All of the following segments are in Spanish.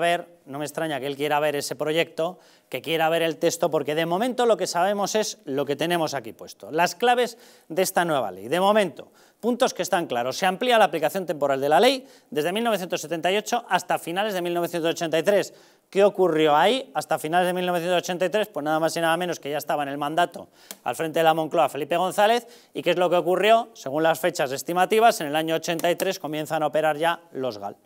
ver, no me extraña que él quiera ver ese proyecto, que quiera ver el texto, porque de momento lo que sabemos es lo que tenemos aquí puesto, las claves de esta nueva ley. De momento, puntos que están claros. Se amplía la aplicación temporal de la ley desde 1978 hasta finales de 1983. ¿Qué ocurrió ahí hasta finales de 1983? Pues nada más y nada menos que ya estaba en el mandato al frente de la Moncloa Felipe González y qué es lo que ocurrió, según las fechas estimativas, en el año 83 comienzan a operar ya los GAL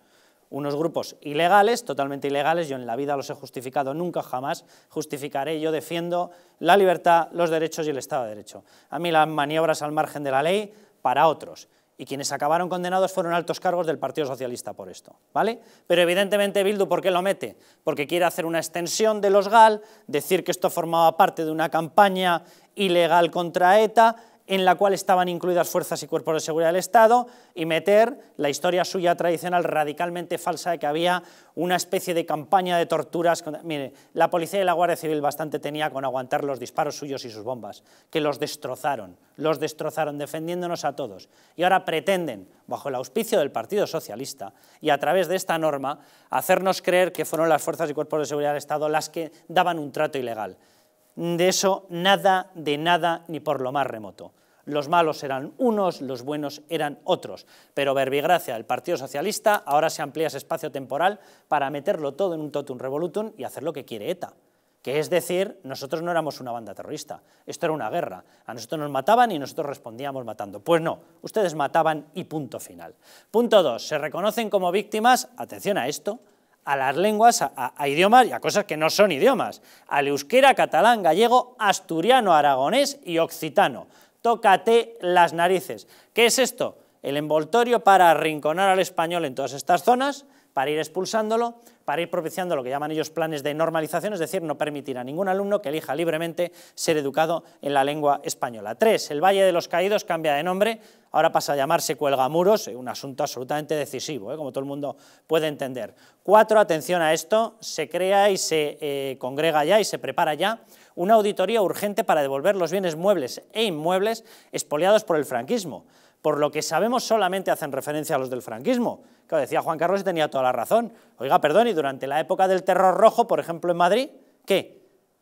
unos grupos ilegales, totalmente ilegales, yo en la vida los he justificado nunca, jamás justificaré, yo defiendo la libertad, los derechos y el Estado de Derecho. A mí las maniobras al margen de la ley para otros. Y quienes acabaron condenados fueron altos cargos del Partido Socialista por esto, ¿vale? Pero evidentemente Bildu, ¿por qué lo mete? Porque quiere hacer una extensión de los GAL, decir que esto formaba parte de una campaña ilegal contra ETA, en la cual estaban incluidas fuerzas y cuerpos de seguridad del Estado, y meter la historia suya tradicional radicalmente falsa de que había una especie de campaña de torturas. Mire, la policía y la Guardia Civil bastante tenía con aguantar los disparos suyos y sus bombas, que los destrozaron, los destrozaron defendiéndonos a todos. Y ahora pretenden, bajo el auspicio del Partido Socialista, y a través de esta norma, hacernos creer que fueron las fuerzas y cuerpos de seguridad del Estado las que daban un trato ilegal. De eso nada, de nada, ni por lo más remoto los malos eran unos, los buenos eran otros. Pero verbigracia el Partido Socialista ahora se amplía ese espacio temporal para meterlo todo en un totum revolutum y hacer lo que quiere ETA. Que es decir, nosotros no éramos una banda terrorista, esto era una guerra. A nosotros nos mataban y nosotros respondíamos matando. Pues no, ustedes mataban y punto final. Punto dos, Se reconocen como víctimas, atención a esto, a las lenguas, a, a, idiomas y a cosas que no son idiomas, al euskera, catalán, gallego, asturiano, aragonés y occitano tócate las narices. ¿Qué es esto? El envoltorio para arrinconar al español en todas estas zonas, para ir expulsándolo, para ir propiciando lo que llaman ellos planes de normalización, es decir, no permitir a ningún alumno que elija libremente ser educado en la lengua española. Tres, el Valle de los Caídos cambia de nombre, ahora pasa a llamarse cuelgamuros, eh, un asunto absolutamente decisivo, eh, como todo el mundo puede entender. Cuatro, atención a esto, se crea y se eh, congrega ya y se prepara ya una auditoría urgente para devolver los bienes muebles e inmuebles expoliados por el franquismo. Por lo que sabemos solamente hacen referencia a los del franquismo. Claro, decía Juan Carlos y tenía toda la razón. Oiga, perdón, y durante la época del terror rojo, por ejemplo en Madrid, ¿qué?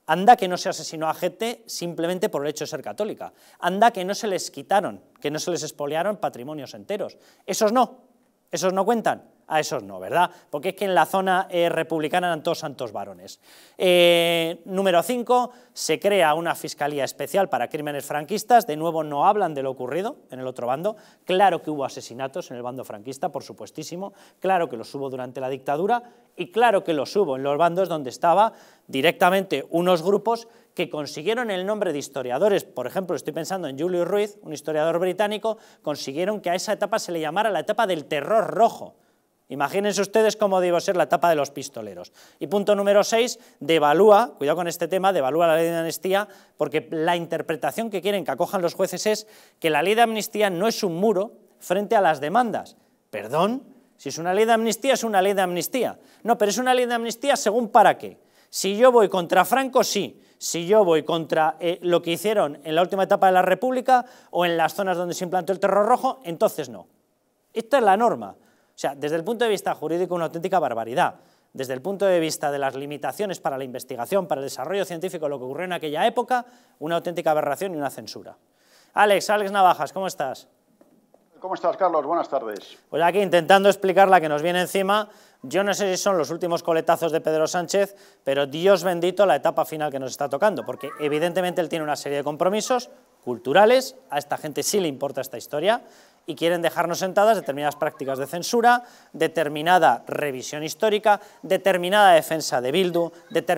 Anda que no se asesinó a gente simplemente por el hecho de ser católica. Anda que no se les quitaron, que no se les expoliaron patrimonios enteros. Esos no, esos no cuentan a esos no, ¿verdad? Porque es que en la zona eh, republicana eran todos santos varones. Eh, número 5, se crea una fiscalía especial para crímenes franquistas, de nuevo no hablan de lo ocurrido en el otro bando, claro que hubo asesinatos en el bando franquista, por supuestísimo, claro que los hubo durante la dictadura y claro que los hubo en los bandos donde estaba directamente unos grupos que consiguieron el nombre de historiadores, por ejemplo, estoy pensando en Julio Ruiz, un historiador británico, consiguieron que a esa etapa se le llamara la etapa del terror rojo, Imagínense ustedes cómo debió ser la etapa de los pistoleros. Y punto número 6, devalúa, cuidado con este tema, devalúa la ley de amnistía, porque la interpretación que quieren que acojan los jueces es que la ley de amnistía no es un muro frente a las demandas. Perdón, si es una ley de amnistía, es una ley de amnistía. No, pero es una ley de amnistía según para qué. Si yo voy contra Franco, sí. Si yo voy contra eh, lo que hicieron en la última etapa de la República o en las zonas donde se implantó el terror rojo, entonces no. Esta es la norma. O sea, desde el punto de vista jurídico, una auténtica barbaridad. Desde el punto de vista de las limitaciones para la investigación, para el desarrollo científico, lo que ocurrió en aquella época, una auténtica aberración y una censura. Alex, Alex Navajas, ¿cómo estás? ¿Cómo estás, Carlos? Buenas tardes. Pues aquí intentando explicar la que nos viene encima. Yo no sé si son los últimos coletazos de Pedro Sánchez, pero Dios bendito la etapa final que nos está tocando, porque evidentemente él tiene una serie de compromisos culturales, a esta gente sí le importa esta historia, y quieren dejarnos sentadas determinadas prácticas de censura, determinada revisión histórica, determinada defensa de Bildu, determinada